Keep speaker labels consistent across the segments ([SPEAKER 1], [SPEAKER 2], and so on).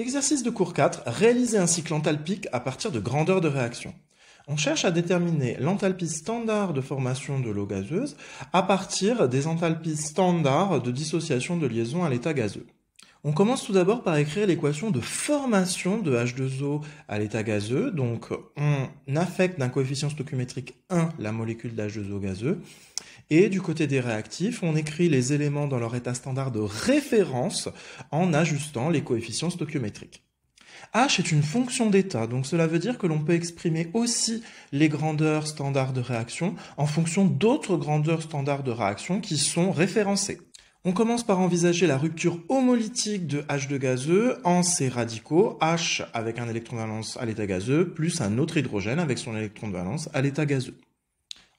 [SPEAKER 1] Exercice de cours 4, réaliser un cycle enthalpique à partir de grandeur de réaction. On cherche à déterminer l'enthalpie standard de formation de l'eau gazeuse à partir des enthalpies standards de dissociation de liaison à l'état gazeux. On commence tout d'abord par écrire l'équation de formation de H2O à l'état gazeux. Donc on affecte d'un coefficient stoichiométrique 1 la molécule d'H2O gazeux. Et du côté des réactifs, on écrit les éléments dans leur état standard de référence en ajustant les coefficients stoichiométriques. H est une fonction d'état, donc cela veut dire que l'on peut exprimer aussi les grandeurs standards de réaction en fonction d'autres grandeurs standards de réaction qui sont référencées. On commence par envisager la rupture homolytique de H2 gazeux en ces radicaux, H avec un électron de valence à l'état gazeux, plus un autre hydrogène avec son électron de valence à l'état gazeux.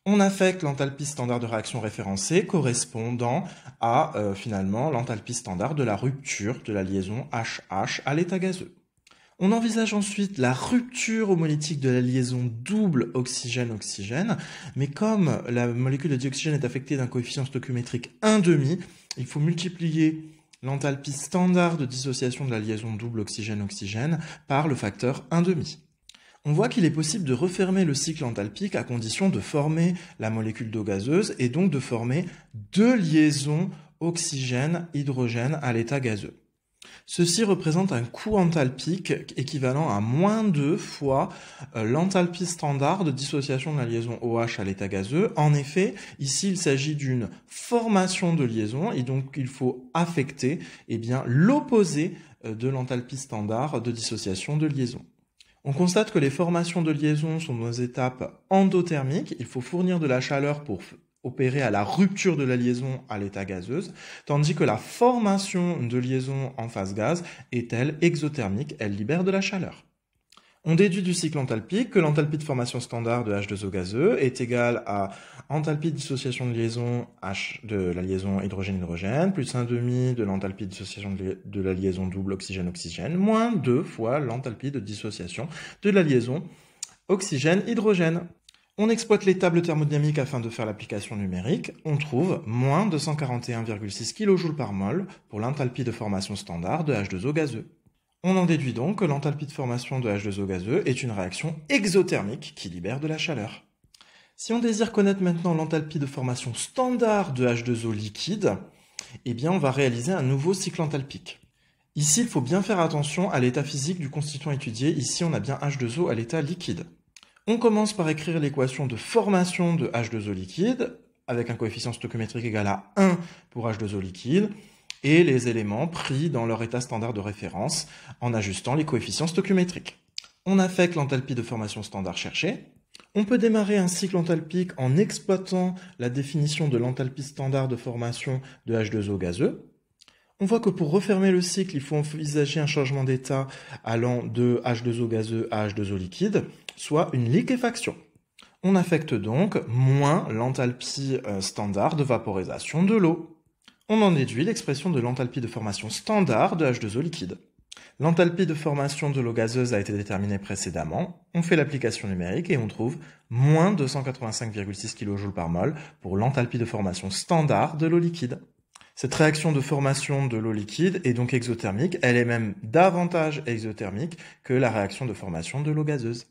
[SPEAKER 1] On affecte l'enthalpie standard de réaction référencée correspondant à euh, finalement l'enthalpie standard de la rupture de la liaison HH à l'état gazeux. On envisage ensuite la rupture homolytique de la liaison double oxygène-oxygène, mais comme la molécule de dioxygène est affectée d'un coefficient stoichiométrique demi, il faut multiplier l'enthalpie standard de dissociation de la liaison double oxygène-oxygène par le facteur demi. On voit qu'il est possible de refermer le cycle enthalpique à condition de former la molécule d'eau gazeuse et donc de former deux liaisons oxygène-hydrogène à l'état gazeux. Ceci représente un coût enthalpique équivalent à moins 2 fois euh, l'enthalpie standard de dissociation de la liaison OH à l'état gazeux. En effet, ici, il s'agit d'une formation de liaison et donc il faut affecter eh bien l'opposé euh, de l'enthalpie standard de dissociation de liaison. On constate que les formations de liaison sont dans étapes endothermiques. Il faut fournir de la chaleur pour opérer à la rupture de la liaison à l'état gazeuse, tandis que la formation de liaison en phase gaz est, elle, exothermique, elle libère de la chaleur. On déduit du cycle enthalpique que l'enthalpie de formation standard de H2O gazeux est égale à enthalpie de dissociation de liaison H de la liaison hydrogène-hydrogène plus 1,5 de l'enthalpie de dissociation de la liaison double oxygène-oxygène moins 2 fois l'enthalpie de dissociation de la liaison oxygène-hydrogène. On exploite les tables thermodynamiques afin de faire l'application numérique. On trouve moins 241,6 kJ par mol pour l'enthalpie de formation standard de H2O gazeux. On en déduit donc que l'enthalpie de formation de H2O gazeux est une réaction exothermique qui libère de la chaleur. Si on désire connaître maintenant l'enthalpie de formation standard de H2O liquide, eh bien on va réaliser un nouveau cycle enthalpique. Ici, il faut bien faire attention à l'état physique du constituant étudié. Ici, on a bien H2O à l'état liquide. On commence par écrire l'équation de formation de H2O liquide avec un coefficient stoichiométrique égal à 1 pour H2O liquide et les éléments pris dans leur état standard de référence en ajustant les coefficients stoichiométriques. On affecte l'enthalpie de formation standard cherchée. On peut démarrer un cycle enthalpique en exploitant la définition de l'enthalpie standard de formation de H2O gazeux. On voit que pour refermer le cycle, il faut envisager un changement d'état allant de H2O gazeux à H2O liquide soit une liquéfaction. On affecte donc moins l'enthalpie euh, standard de vaporisation de l'eau. On en déduit l'expression de l'enthalpie de formation standard de H2O liquide. L'enthalpie de formation de l'eau gazeuse a été déterminée précédemment, on fait l'application numérique et on trouve moins 285,6 kJ par mol pour l'enthalpie de formation standard de l'eau liquide. Cette réaction de formation de l'eau liquide est donc exothermique, elle est même davantage exothermique que la réaction de formation de l'eau gazeuse.